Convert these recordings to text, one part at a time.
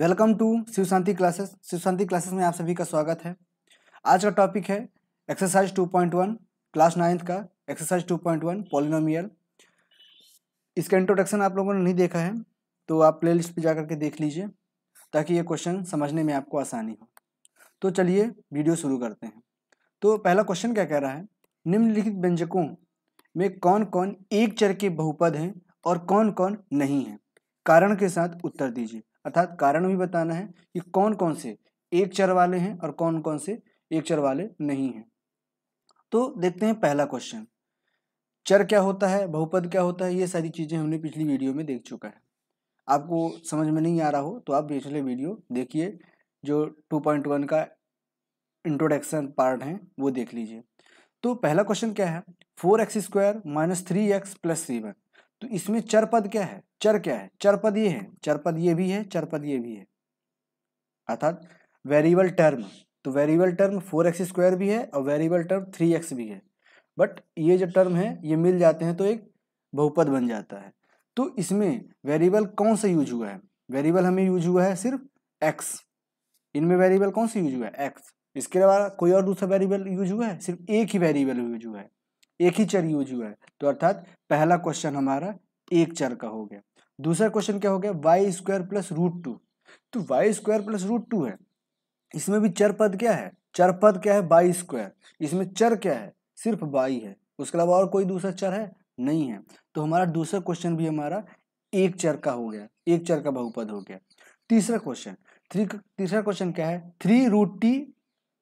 welcome to Shiv Shanti classes Shiv Shanti classes में आप सभी का स्वागत है आज का टॉपिक है एक्सरसाइज 2.1 क्लास नाइन्थ का एक्सरसाइज 2.1 पॉइंट पॉलिनोमियल इसका इंट्रोडक्शन आप लोगों ने नहीं देखा है तो आप प्ले लिस्ट पर जा के देख लीजिए ताकि ये क्वेश्चन समझने में आपको आसानी हो तो चलिए वीडियो शुरू करते हैं तो पहला क्वेश्चन क्या कह रहा है निम्नलिखित व्यंजकों में कौन कौन एक चर के बहुपद हैं और कौन कौन नहीं है कारण के साथ उत्तर दीजिए अर्थात कारण भी बताना है कि कौन कौन से एक चर वाले हैं और कौन कौन से एक चर वाले नहीं हैं तो देखते हैं पहला क्वेश्चन चर क्या होता है बहुपद क्या होता है ये सारी चीज़ें हमने पिछली वीडियो में देख चुका है आपको समझ में नहीं आ रहा हो तो आप पिछले वीडियो देखिए जो 2.1 का इंट्रोडक्शन पार्ट है वो देख लीजिए तो पहला क्वेश्चन क्या है four x square minus three x plus seven तो इसमें चरपद क्या है चर क्या है चरपद ये है चरपद ये भी है चरपद ये भी है अर्थात वेरिएबल टर्म तो variable term four x square भी है और वेरिएबल टर्म थ्री एक्स भी है बट ये जो टर्म है ये मिल जाते हैं तो एक बहुपद बन जाता है तो इसमें वेरिएबल कौन सा यूज हुआ है वेरिएबल हमें यूज हुआ है सिर्फ एक्स इनमें वेरिएबल कौन सा यूज हुआ है एक्स इसके अलावा कोई और दूसरा वेरिएबल यूज हुआ है सिर्फ एक ही वेरिएबल यूज हुआ है एक ही चर यूज हुआ है तो अर्थात पहला क्वेश्चन हमारा एक चर का हो गया दूसरा क्वेश्चन क्या हो गया y square plus root two तो y square plus root two है इसमें भी चर पद क्या है चर पद क्या है बाई स्क्वायर इसमें चर क्या है सिर्फ बाई है उसके अलावा और कोई दूसरा चर है नहीं है तो हमारा दूसरा क्वेश्चन भी हमारा एक चर का हो गया एक चर का बहुपद हो गया तीसरा क्वेश्चन थ्री तीसरा क्वेश्चन क्या है three root t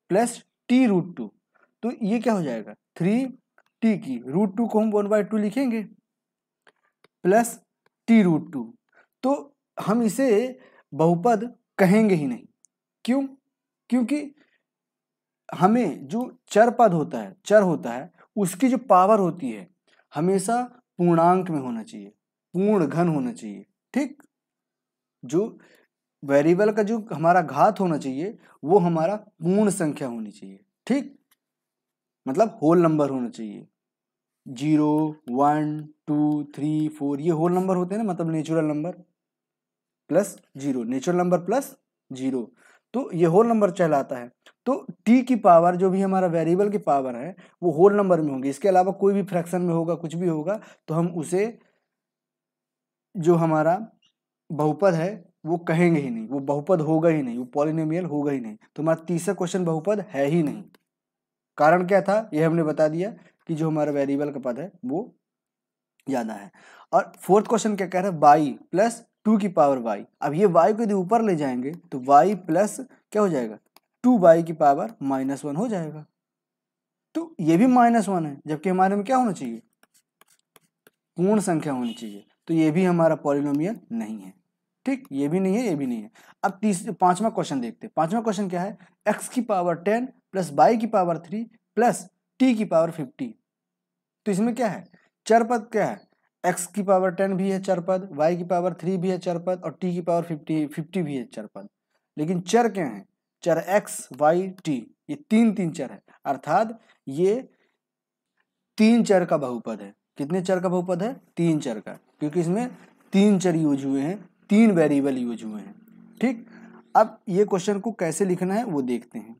plus t root two तो ये क्या हो जाएगा थ्री टी की रूट टू को हम वन बाई टू लिखेंगे प्लस टी रूट टू तो हम इसे बहुपद कहेंगे ही नहीं क्यों क्योंकि हमें जो चर पद होता है चर होता है उसकी जो पावर होती है हमेशा पूर्णांक में होना चाहिए पूर्ण घन होना चाहिए ठीक जो वेरिएबल का जो हमारा घात होना चाहिए वो हमारा पूर्ण संख्या होनी चाहिए ठीक मतलब होल नंबर होना चाहिए zero one two three four ये होल नंबर होते हैं ना मतलब natural number plus zero natural number plus zero तो ये होल नंबर चलाता है तो टी की पावर जो भी हमारा वेरिएबल की पावर है वो होल नंबर में होगी इसके अलावा कोई भी फ्रैक्शन में होगा कुछ भी होगा तो हम उसे जो हमारा बहुपद है वो कहेंगे ही नहीं वो बहुपद होगा ही नहीं वो पॉलिनेमियल होगा ही नहीं तो हमारा तीसरा क्वेश्चन बहुपद है ही नहीं कारण क्या था ये हमने बता दिया कि जो हमारा वेरिएबल का पद है वो ज्यादा है और फोर्थ क्वेश्चन क्या कह रहा है वाई प्लस टू की पावर वाई अब ये वाई को यदि ऊपर ले जाएंगे तो वाई प्लस क्या हो जाएगा टू वाई की पावर माइनस वन हो जाएगा तो ये भी माइनस वन है जबकि हमारे में क्या होना चाहिए पूर्ण संख्या होनी चाहिए तो ये भी हमारा पॉलिनोमियल नहीं है ठीक ये भी नहीं है ये भी नहीं है अब तीस पांचवा क्वेश्चन देखते हैं पांचवा क्वेश्चन क्या है एक्स की पावर टेन प्लस बाई की पावर थ्री प्लस टी की पावर फिफ्टी तो इसमें क्या है चरपद पद क्या है एक्स की पावर टेन भी है चरपद पद वाई की पावर थ्री भी है चरपद पद और टी की पावर फिफ्टी फिफ्टी भी है चरपद पद लेकिन चर क्या है चर एक्स वाई टी ये तीन तीन चर है अर्थात ये तीन चर का बहुपद है कितने चर का बहुपद है तीन चर का क्योंकि इसमें तीन चर यूज हुए हैं तीन वेरिएबल यूज हुए हैं ठीक अब ये क्वेश्चन को कैसे लिखना है वो देखते हैं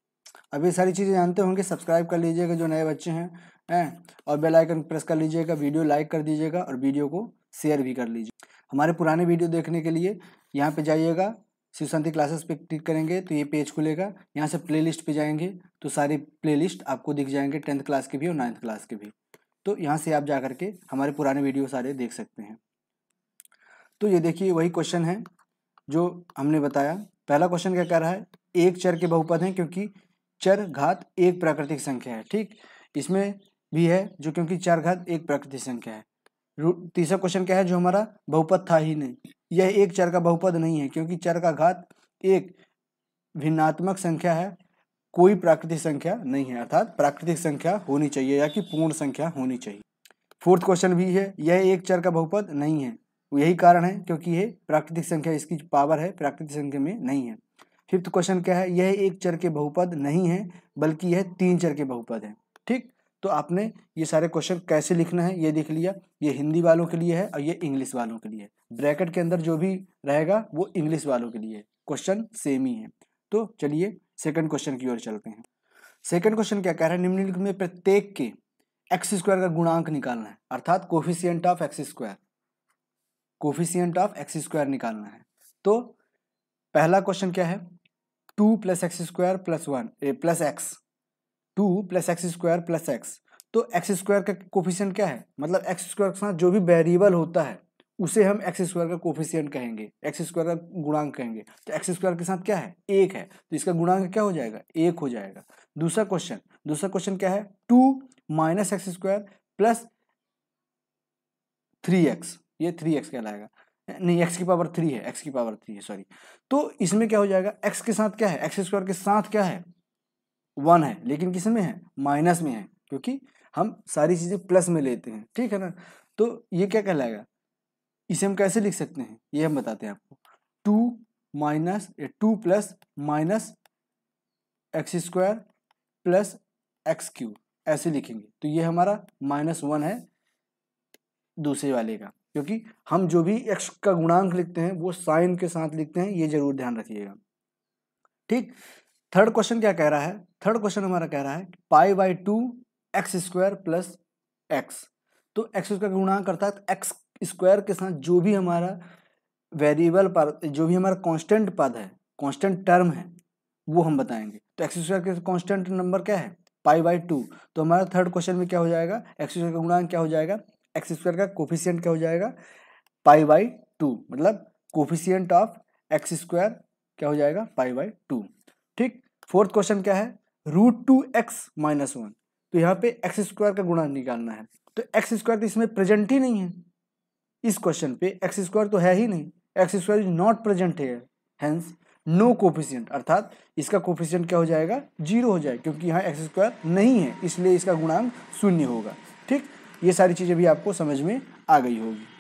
अब ये सारी चीज़ें जानते होंगे सब्सक्राइब कर लीजिएगा जो नए बच्चे हैं हैं और बेल आइकन प्रेस कर लीजिएगा वीडियो लाइक कर दीजिएगा और वीडियो को शेयर भी कर लीजिए हमारे पुराने वीडियो देखने के लिए यहाँ पे जाइएगा शिव शांति क्लासेस पे क्लिक करेंगे तो ये पेज खुलेगा यहाँ से प्ले लिस्ट जाएंगे तो सारी प्ले आपको दिख जाएंगे टेंथ क्लास के भी और नाइन्थ क्लास के भी तो यहाँ से आप जा करके हमारे पुराने वीडियो सारे देख सकते हैं तो ये देखिए वही क्वेश्चन है जो हमने बताया पहला क्वेश्चन क्या कह रहा है एक चर के बहुपद हैं क्योंकि चर घात एक प्राकृतिक संख्या है ठीक इसमें भी है जो क्योंकि चार घात एक प्राकृतिक संख्या है तीसरा क्वेश्चन क्या है जो हमारा बहुपद था ही नहीं यह एक चर का बहुपद नहीं है क्योंकि चर का घात एक भिन्नात्मक संख्या है कोई प्राकृतिक संख्या नहीं है अर्थात प्राकृतिक संख्या होनी चाहिए या कि पूर्ण संख्या होनी चाहिए फोर्थ क्वेश्चन भी है यह एक चर का बहुपद नहीं है यही कारण है क्योंकि ये प्राकृतिक संख्या इसकी पावर है प्राकृतिक संख्या में नहीं है फिफ्थ क्वेश्चन क्या है यह एक चर के बहुपद नहीं है बल्कि यह तीन चर के बहुपद है ठीक तो आपने ये सारे क्वेश्चन कैसे लिखना है ये देख लिया ये हिंदी वालों के लिए है और ये इंग्लिश वालों के लिए है ब्रैकेट के अंदर जो भी रहेगा वो इंग्लिश वालों के लिए क्वेश्चन सेम ही है तो चलिए सेकंड क्वेश्चन की ओर चलते हैं सेकंड क्वेश्चन क्या कह रहा है निम्नलिखित में प्रत्येक के एक्स स्क्वायर का गुणांक निकालना है अर्थात coefficient of x square coefficient of x square निकालना है तो पहला क्वेश्चन क्या है two plus x square plus one plus x two plus x square plus x तो एक्स स्क्वायर का कोफिशियंट क्या है मतलब एक्स स्क्वायर के साथ जो भी वेरिएबल होता है उसे हम एक्स स्क्वायर का कोफिशियंट कहेंगे एक्स स्क्वायर का गुणांक कहेंगे तो एक्स स्क्वायर के साथ क्या है एक है तो इसका गुणांक क्या हो जाएगा एक हो जाएगा दूसरा क्वेश्चन दूसरा क्वेश्चन क्या है two minus x square plus three x ये थ्री एक्स कहलाएगा नहीं एक्स की पावर थ्री है एक्स की पावर थ्री है सॉरी तो इसमें क्या हो जाएगा एक्स के साथ क्या है एक्स स्क्वायर के साथ क्या है वन है लेकिन किस में है माइनस में है क्योंकि हम सारी चीज़ें प्लस में लेते हैं ठीक है ना तो ये क्या कहलाएगा इसे हम कैसे लिख सकते हैं ये हम बताते हैं आपको two minus two plus minus x square plus x cube ऐसे लिखेंगे तो ये हमारा माइनस वन है दूसरे वाले का क्योंकि हम जो भी एक्स का गुणांक लिखते हैं वो साइन के साथ लिखते हैं ये जरूर ध्यान रखिएगा ठीक थर्ड क्वेश्चन क्या कह रहा है थर्ड क्वेश्चन हमारा कह रहा है pi by two x square plus x तो एक्स स्क्वायर का गुणांक अर्थात एक्स स्क्वायर के साथ जो भी हमारा वेरिएबल पर जो भी हमारा कांस्टेंट पद है कांस्टेंट टर्म है वो हम बताएंगे तो एक्स स्क्वायर के कांस्टेंट नंबर क्या है पाई बाई टू तो हमारा थर्ड क्वेश्चन में क्या हो जाएगा एक्स स्क्वायर का गुणांक क्या हो जाएगा एक्स स्क्वायर का कोफिशियंट क्या हो जाएगा पाई बाई टू मतलब कोफिशियंट ऑफ एक्स स्क्वायर क्या हो जाएगा पाई बाई टू ठीक फोर्थ क्वेश्चन क्या है root two x minus one तो यहाँ पे एक्स स्क्वायर का गुणा निकालना है तो एक्स स्क्वायर तो इसमें प्रेजेंट ही नहीं है इस क्वेश्चन पे एक्स स्क्वायर तो है ही नहीं x square is not present है हेंस नो कोफिशियंट अर्थात इसका कोफिशियंट क्या हो जाएगा जीरो हो जाएगा क्योंकि यहाँ एक्स स्क्वायर नहीं है इसलिए इसका गुणांक शून्य होगा ठीक ये सारी चीज़ें भी आपको समझ में आ गई होगी